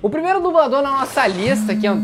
O primeiro dublador na nossa lista, que é um...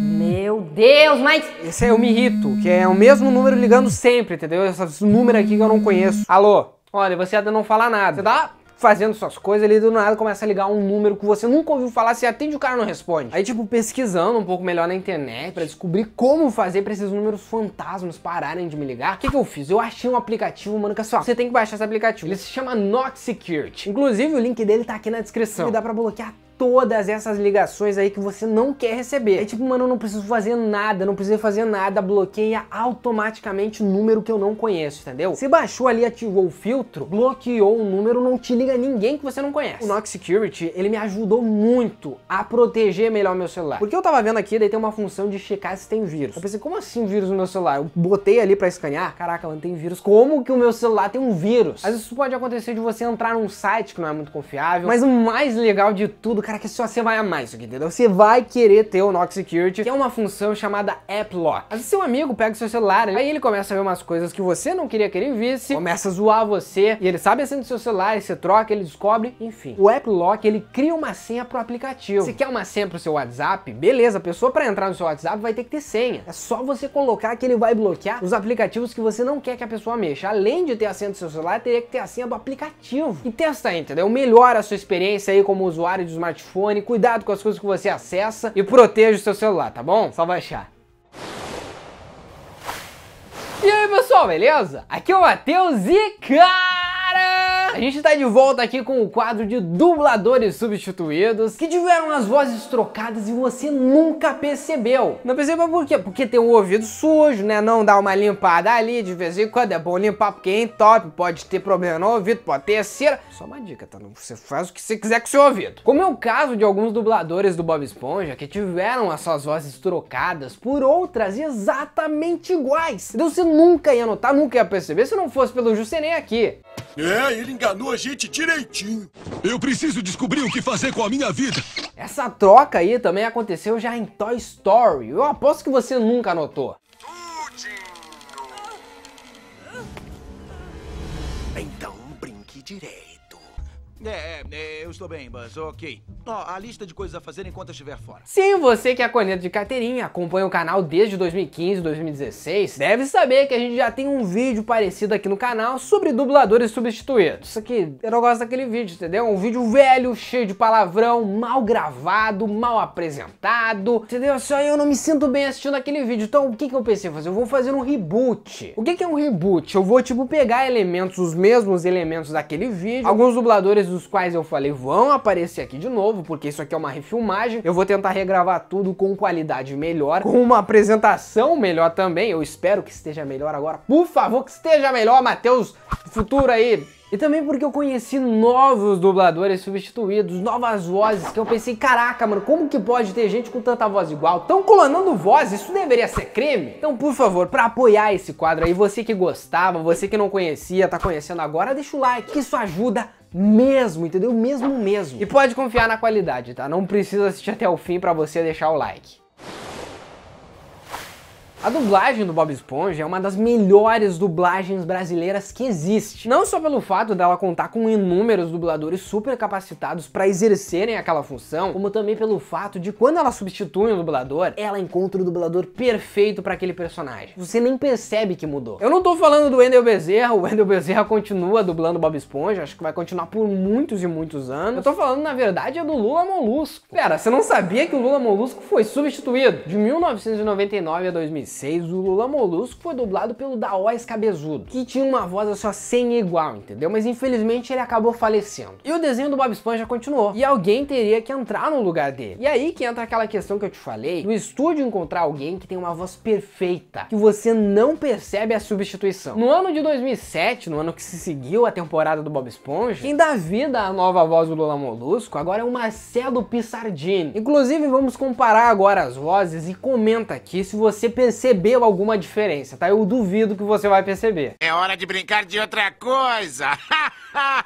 Meu Deus, mas... Esse aí eu me irrito, que é o mesmo número ligando sempre, entendeu? Esse número aqui que eu não conheço. Alô? Olha, você ainda é não fala nada. Você dá fazendo suas coisas, ele do nada começa a ligar um número que você nunca ouviu falar, você atende o cara não responde. Aí, tipo, pesquisando um pouco melhor na internet para descobrir como fazer pra esses números fantasmas pararem de me ligar, o que, que eu fiz? Eu achei um aplicativo, mano, que é assim, só, você tem que baixar esse aplicativo. Ele se chama Not Security. Inclusive, o link dele tá aqui na descrição. E dá pra bloquear todas essas ligações aí que você não quer receber. É tipo, mano, eu não preciso fazer nada, não preciso fazer nada, bloqueia automaticamente o número que eu não conheço, entendeu? Você baixou ali, ativou o filtro, bloqueou o número, não te liga ninguém que você não conhece. O Knox Security, ele me ajudou muito a proteger melhor meu celular. Porque eu tava vendo aqui, daí tem uma função de checar se tem vírus. Eu pensei, como assim vírus no meu celular? Eu botei ali pra escanear, caraca, mano, tem vírus. Como que o meu celular tem um vírus? Mas isso pode acontecer de você entrar num site que não é muito confiável. Mas o mais legal de tudo, cara que só você vai amar isso aqui, entendeu? Você vai querer ter o Knox Security, que é uma função chamada App Lock. Às vezes seu amigo pega o seu celular, aí ele começa a ver umas coisas que você não queria que ele visse, começa a zoar você, e ele sabe a do seu celular, e você troca, ele descobre, enfim. O App Lock, ele cria uma senha pro aplicativo. Você quer uma senha pro seu WhatsApp? Beleza, a pessoa para entrar no seu WhatsApp vai ter que ter senha. É só você colocar que ele vai bloquear os aplicativos que você não quer que a pessoa mexa. Além de ter a senha do seu celular, teria que ter a senha do aplicativo. E testa aí, entendeu? Melhora a sua experiência aí como usuário de smart smartphone, cuidado com as coisas que você acessa e proteja o seu celular, tá bom? Só baixar. E aí pessoal, beleza? Aqui é o Matheus e cara! A gente tá de volta aqui com o quadro de dubladores substituídos que tiveram as vozes trocadas e você nunca percebeu. Não percebeu por quê? Porque tem o ouvido sujo, né? Não dá uma limpada ali de vez em quando. É bom limpar porque é em top, pode ter problema no ouvido, pode ter cera. Só uma dica, tá? Você faz o que você quiser com seu ouvido. Como é o caso de alguns dubladores do Bob Esponja que tiveram as suas vozes trocadas por outras exatamente iguais. Então você nunca ia notar, nunca ia perceber se não fosse pelo nem aqui. É, ele enganou a gente direitinho. Eu preciso descobrir o que fazer com a minha vida. Essa troca aí também aconteceu já em Toy Story. Eu aposto que você nunca notou. Então brinque direito. É, é, é, eu estou bem, Buzz, ok. Ó, a lista de coisas a fazer enquanto eu estiver fora. Sim, você que é corneto de carteirinha, acompanha o canal desde 2015, 2016, deve saber que a gente já tem um vídeo parecido aqui no canal sobre dubladores substituídos. Isso aqui, eu não gosto daquele vídeo, entendeu? Um vídeo velho, cheio de palavrão, mal gravado, mal apresentado, entendeu? Só eu não me sinto bem assistindo aquele vídeo. Então, o que, que eu pensei fazer? Eu vou fazer um reboot. O que, que é um reboot? Eu vou, tipo, pegar elementos, os mesmos elementos daquele vídeo, alguns dubladores os quais eu falei vão aparecer aqui de novo, porque isso aqui é uma refilmagem. Eu vou tentar regravar tudo com qualidade melhor, com uma apresentação melhor também. Eu espero que esteja melhor agora. Por favor, que esteja melhor, Matheus. Futuro aí, e também porque eu conheci novos dubladores substituídos, novas vozes, que eu pensei, caraca, mano, como que pode ter gente com tanta voz igual? Tão clonando voz, isso deveria ser crime? Então, por favor, para apoiar esse quadro aí, você que gostava, você que não conhecia, tá conhecendo agora, deixa o like, que isso ajuda mesmo, entendeu? Mesmo mesmo. E pode confiar na qualidade, tá? Não precisa assistir até o fim para você deixar o like. A dublagem do Bob Esponja é uma das melhores dublagens brasileiras que existe. Não só pelo fato dela contar com inúmeros dubladores super capacitados para exercerem aquela função, como também pelo fato de quando ela substitui um dublador, ela encontra o dublador perfeito para aquele personagem. Você nem percebe que mudou. Eu não tô falando do Wendel Bezerra, o Wendel Bezerra continua dublando Bob Esponja, acho que vai continuar por muitos e muitos anos. Eu tô falando, na verdade, é do Lula Molusco. Pera, você não sabia que o Lula Molusco foi substituído de 1999 a 2005? o Lula Molusco foi dublado pelo Daóis Cabezudo, que tinha uma voz só assim, sem igual, entendeu? Mas infelizmente ele acabou falecendo. E o desenho do Bob Esponja continuou, e alguém teria que entrar no lugar dele. E aí que entra aquela questão que eu te falei, do estúdio encontrar alguém que tem uma voz perfeita, que você não percebe a substituição. No ano de 2007, no ano que se seguiu a temporada do Bob Esponja, quem dá vida à nova voz do Lula Molusco agora é o Marcelo Pissardini. Inclusive, vamos comparar agora as vozes e comenta aqui se você percebe percebeu alguma diferença, tá? Eu duvido que você vai perceber. É hora de brincar de outra coisa! Ah,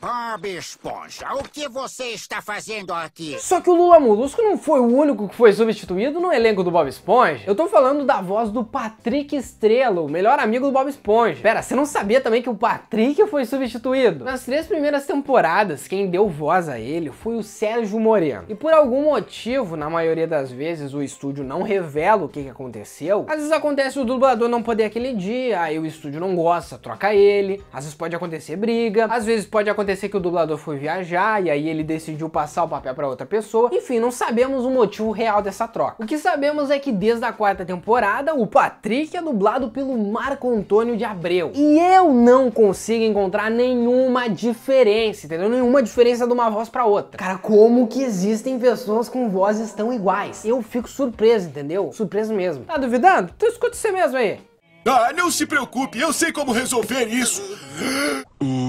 Bob Esponja, o que você está fazendo aqui? Só que o Lula Molusco não foi o único que foi substituído no elenco do Bob Esponja. Eu tô falando da voz do Patrick Estrela, o melhor amigo do Bob Esponja. Pera, você não sabia também que o Patrick foi substituído? Nas três primeiras temporadas, quem deu voz a ele foi o Sérgio Moreno. E por algum motivo, na maioria das vezes, o estúdio não revela o que, que aconteceu às vezes acontece o dublador não poder aquele dia, aí o estúdio não gosta, troca ele. Às vezes pode acontecer briga, às vezes pode acontecer que o dublador foi viajar e aí ele decidiu passar o papel para outra pessoa. Enfim, não sabemos o motivo real dessa troca. O que sabemos é que desde a quarta temporada, o Patrick é dublado pelo Marco Antônio de Abreu. E eu não consigo encontrar nenhuma diferença, entendeu? Nenhuma diferença de uma voz para outra. Cara, como que existem pessoas com vozes tão iguais? Eu fico surpreso, entendeu? Surpreso mesmo. Tá duvido duvidando? Então escuta você mesmo aí. Ah, não se preocupe, eu sei como resolver isso. Ah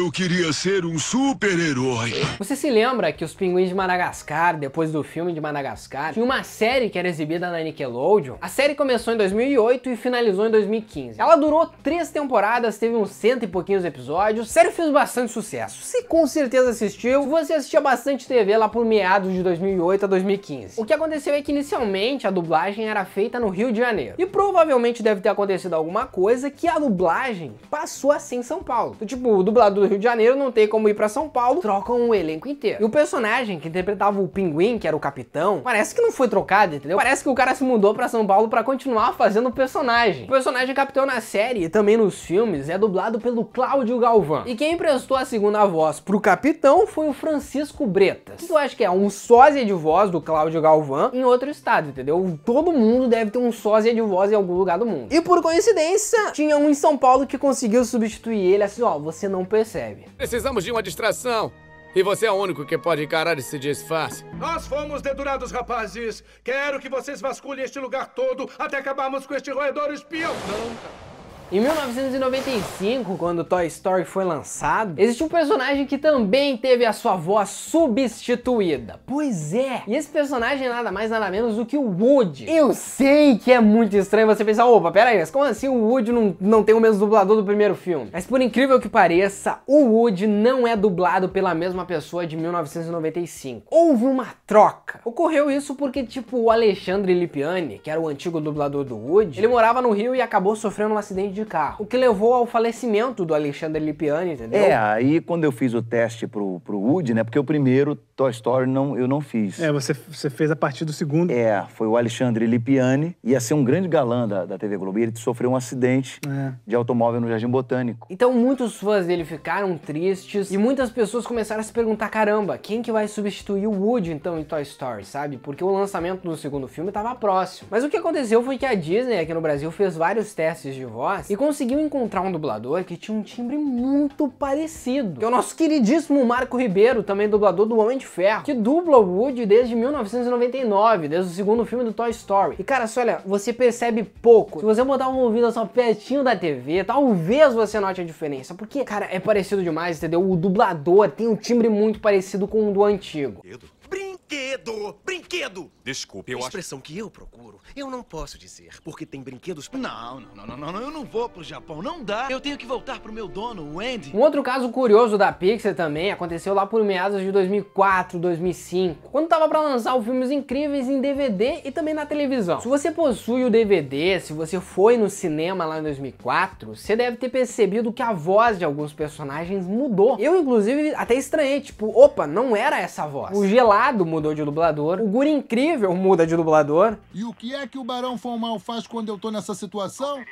eu queria ser um super-herói. Você se lembra que os pinguins de Madagascar, depois do filme de Madagascar, tinha uma série que era exibida na Nickelodeon? A série começou em 2008 e finalizou em 2015. Ela durou três temporadas, teve uns cento e pouquinhos episódios. A série fez bastante sucesso. Se com certeza assistiu, se você assistia bastante TV lá por meados de 2008 a 2015. O que aconteceu é que inicialmente a dublagem era feita no Rio de Janeiro. E provavelmente deve ter acontecido alguma coisa que a dublagem passou assim em São Paulo. tipo, o dublador do Rio de Janeiro, não tem como ir para São Paulo, trocam o elenco inteiro. E o personagem que interpretava o Pinguim, que era o capitão, parece que não foi trocado, entendeu? Parece que o cara se mudou para São Paulo para continuar fazendo o personagem. O personagem capitão na série e também nos filmes é dublado pelo Cláudio Galvão. E quem emprestou a segunda voz pro capitão foi o Francisco Bretas. Isso eu acho que é um sósia de voz do Cláudio Galvão em outro estado, entendeu? Todo mundo deve ter um sósia de voz em algum lugar do mundo. E por coincidência, tinha um em São Paulo que conseguiu substituir ele assim, ó, você não percebe percebe. Precisamos de uma distração. E você é o único que pode encarar esse disfarce. Nós fomos dedurados, rapazes. Quero que vocês vasculhem este lugar todo até acabarmos com este roedor espião. Não, cara. Em 1995, quando Toy Story foi lançado, existe um personagem que também teve a sua voz substituída. Pois é! E esse personagem é nada mais nada menos do que o Woody. Eu sei que é muito estranho você pensar, opa, pera aí, mas como assim o Woody não, não tem o mesmo dublador do primeiro filme? Mas por incrível que pareça, o Woody não é dublado pela mesma pessoa de 1995. Houve uma troca. Ocorreu isso porque, tipo, o Alexandre Lipiani, que era o antigo dublador do Woody, ele morava no Rio e acabou sofrendo um acidente de de carro. O que levou ao falecimento do Alexandre Lipiani, entendeu? É, aí quando eu fiz o teste pro, pro Woody, né? Porque o primeiro Toy Story não, eu não fiz. É, você, você fez a partir do segundo. É, foi o Alexandre Lipiani, ia ser um grande galã da, da TV Globo, e ele sofreu um acidente é. de automóvel no Jardim Botânico. Então muitos fãs dele ficaram tristes, e muitas pessoas começaram a se perguntar, caramba, quem que vai substituir o Woody, então, em Toy Story, sabe? Porque o lançamento do segundo filme estava próximo. Mas o que aconteceu foi que a Disney, aqui no Brasil, fez vários testes de voz, e conseguiu encontrar um dublador que tinha um timbre muito parecido, que é o nosso queridíssimo Marco Ribeiro, também dublador do Homem de Ferro, que dubla o Woody desde 1999, desde o segundo filme do Toy Story. E cara, só olha, você percebe pouco. Se você botar um ouvido só pertinho da TV, talvez você note a diferença, porque, cara, é parecido demais, entendeu? O dublador tem um timbre muito parecido com o do antigo. Brinquedo! Brinquedo! Brinquedo! Desculpe, eu A expressão acho... que eu procuro, eu não posso dizer, porque tem brinquedos... Não, não, não, não, não, eu não vou pro Japão, não dá. Eu tenho que voltar pro meu dono, o Andy. Um outro caso curioso da Pixar também aconteceu lá por meados de 2004, 2005, quando tava pra lançar o Filmes Incríveis em DVD e também na televisão. Se você possui o DVD, se você foi no cinema lá em 2004, você deve ter percebido que a voz de alguns personagens mudou. Eu, inclusive, até estranhei, tipo, opa, não era essa voz. O Gelado mudou de dublador, o Guri Incrível muda de dublador. E o que é que o Barão Fomal faz quando eu tô nessa situação?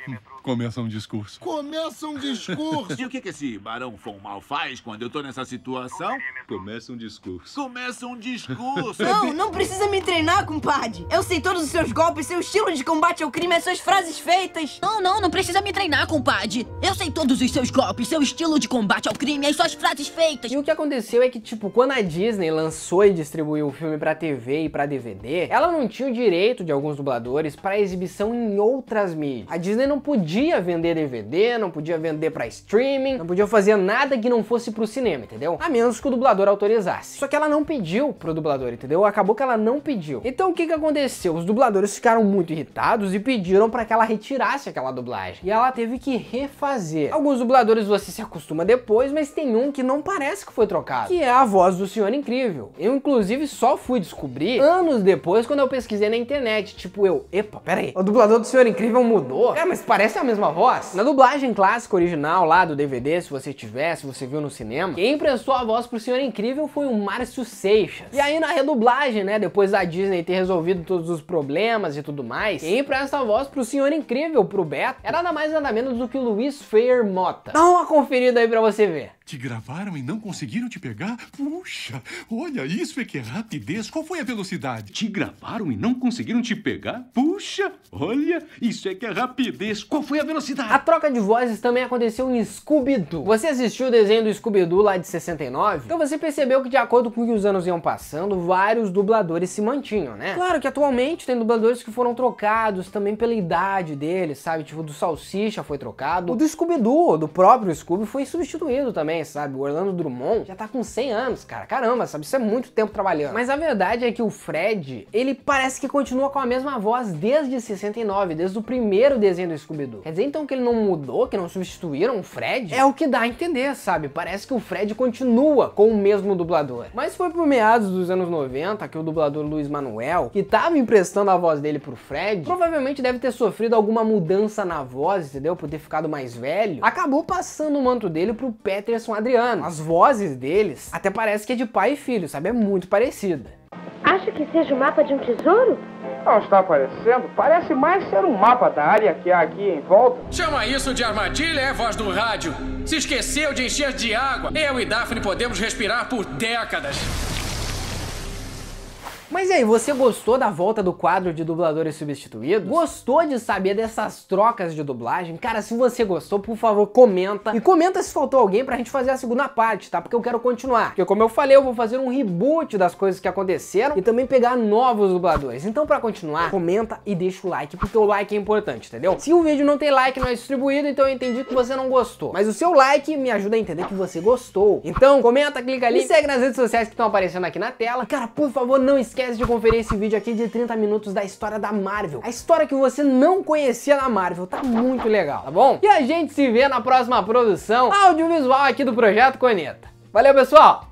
Começa um discurso. Começa um discurso! e o que, que esse Barão Fomal faz quando eu tô nessa situação? Começa um discurso. Começa um discurso! Não, não precisa me treinar, compadre! Eu sei todos os seus golpes, seu estilo de combate ao crime, as suas frases feitas! Não, não, não precisa me treinar, compadre! Eu sei todos os seus golpes, seu estilo de combate ao crime, as suas frases feitas! E o que aconteceu é que, tipo, quando a Disney lançou e distribuiu o filme pra TV e pra DVD, ela não tinha o direito de alguns dubladores para exibição em outras mídias. A Disney não podia vender DVD, não podia vender para streaming, não podia fazer nada que não fosse pro cinema, entendeu? A menos que o dublador autorizasse. Só que ela não pediu pro dublador, entendeu? Acabou que ela não pediu. Então o que que aconteceu? Os dubladores ficaram muito irritados e pediram para que ela retirasse aquela dublagem. E ela teve que refazer. Alguns dubladores você se acostuma depois, mas tem um que não parece que foi trocado, que é a voz do Senhor Incrível. Eu inclusive só fui descobrir anos depois depois, quando eu pesquisei na internet, tipo eu, epa, pera aí, o dublador do Senhor Incrível mudou? É, mas parece a mesma voz. Na dublagem clássica original lá do DVD, se você tiver, se você viu no cinema, quem prestou a voz pro Senhor Incrível foi o Márcio Seixas. E aí na redublagem, né, depois da Disney ter resolvido todos os problemas e tudo mais, quem empresta a voz pro Senhor Incrível, pro Beto, era nada mais nada menos do que o Luiz Feyer Mota. Dá uma conferida aí pra você ver. Te gravaram e não conseguiram te pegar? Puxa, olha, isso é que é rapidez. Qual foi a velocidade? Te gravaram e não conseguiram te pegar? Puxa, olha, isso é que é rapidez. Qual foi a velocidade? A troca de vozes também aconteceu em Scooby-Doo. Você assistiu o desenho do Scooby-Doo lá de 69? Então você percebeu que de acordo com que os anos iam passando, vários dubladores se mantinham, né? Claro que atualmente tem dubladores que foram trocados também pela idade deles, sabe? Tipo, do Salsicha foi trocado. O do Scooby-Doo, do próprio Scooby, foi substituído também também, sabe? O Orlando Drummond já tá com 100 anos, cara. Caramba, sabe? Isso é muito tempo trabalhando. Mas a verdade é que o Fred, ele parece que continua com a mesma voz desde 69, desde o primeiro desenho do Scooby-Doo. Quer dizer então que ele não mudou, que não substituíram o Fred? É o que dá a entender, sabe? Parece que o Fred continua com o mesmo dublador. Mas foi por meados dos anos 90 que o dublador Luiz Manuel, que tava emprestando a voz dele pro Fred, provavelmente deve ter sofrido alguma mudança na voz, entendeu? Por ter ficado mais velho, acabou passando o manto dele pro Peterson Adriano. As vozes deles até parece que é de pai e filho, sabe? É muito parecida. Acha que seja o mapa de um tesouro? Não está aparecendo. Parece mais ser um mapa da área que há aqui em volta. Chama isso de armadilha, é voz do rádio. Se esqueceu de encher de água. Eu e Daphne podemos respirar por décadas. Mas e aí, você gostou da volta do quadro de dubladores substituídos? Gostou de saber dessas trocas de dublagem? Cara, se você gostou, por favor, comenta. E comenta se faltou alguém pra gente fazer a segunda parte, tá? Porque eu quero continuar. Porque como eu falei, eu vou fazer um reboot das coisas que aconteceram e também pegar novos dubladores. Então, pra continuar, comenta e deixa o like, porque o like é importante, entendeu? Se o vídeo não tem like, não é distribuído, então eu entendi que você não gostou. Mas o seu like me ajuda a entender que você gostou. Então, comenta, clica ali, me segue nas redes sociais que estão aparecendo aqui na tela. E, cara, por favor, não esqueça esquece de conferir esse vídeo aqui de 30 minutos da história da Marvel. A história que você não conhecia da Marvel. Tá muito legal, tá bom? E a gente se vê na próxima produção audiovisual aqui do Projeto Coneta. Valeu, pessoal!